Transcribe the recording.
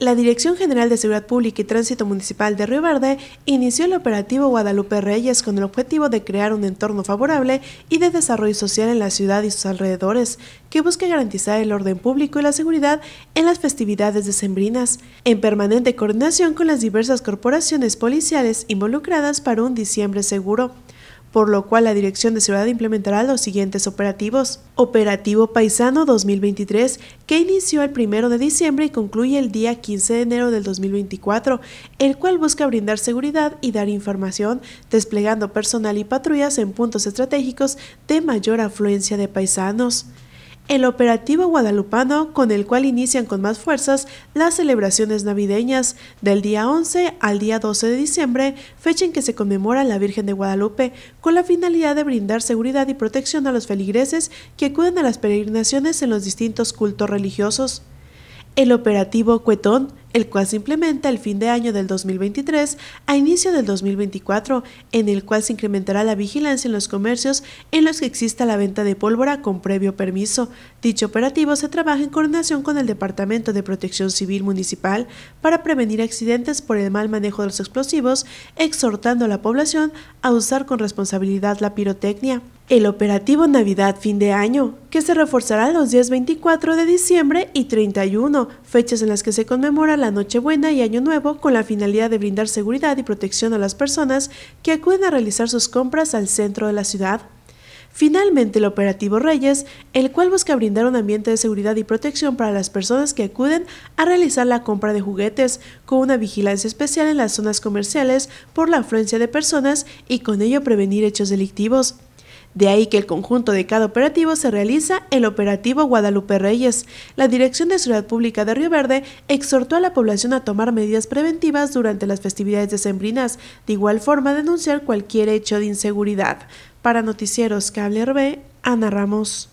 La Dirección General de Seguridad Pública y Tránsito Municipal de Río Verde inició el operativo Guadalupe Reyes con el objetivo de crear un entorno favorable y de desarrollo social en la ciudad y sus alrededores, que busque garantizar el orden público y la seguridad en las festividades decembrinas, en permanente coordinación con las diversas corporaciones policiales involucradas para un diciembre seguro por lo cual la Dirección de Seguridad implementará los siguientes operativos. Operativo Paisano 2023, que inició el 1 de diciembre y concluye el día 15 de enero del 2024, el cual busca brindar seguridad y dar información, desplegando personal y patrullas en puntos estratégicos de mayor afluencia de paisanos el operativo guadalupano con el cual inician con más fuerzas las celebraciones navideñas del día 11 al día 12 de diciembre, fecha en que se conmemora la Virgen de Guadalupe, con la finalidad de brindar seguridad y protección a los feligreses que acuden a las peregrinaciones en los distintos cultos religiosos. El operativo Cuetón, el cual se implementa el fin de año del 2023 a inicio del 2024, en el cual se incrementará la vigilancia en los comercios en los que exista la venta de pólvora con previo permiso. Dicho operativo se trabaja en coordinación con el Departamento de Protección Civil Municipal para prevenir accidentes por el mal manejo de los explosivos, exhortando a la población a usar con responsabilidad la pirotecnia. El operativo Navidad fin de año, que se reforzará los días 24 de diciembre y 31, fechas en las que se conmemora la Nochebuena y Año Nuevo con la finalidad de brindar seguridad y protección a las personas que acuden a realizar sus compras al centro de la ciudad. Finalmente, el operativo Reyes, el cual busca brindar un ambiente de seguridad y protección para las personas que acuden a realizar la compra de juguetes, con una vigilancia especial en las zonas comerciales por la afluencia de personas y con ello prevenir hechos delictivos. De ahí que el conjunto de cada operativo se realiza el operativo Guadalupe Reyes. La Dirección de Ciudad Pública de Río Verde exhortó a la población a tomar medidas preventivas durante las festividades decembrinas, de igual forma denunciar cualquier hecho de inseguridad. Para Noticieros Cable RB, Ana Ramos.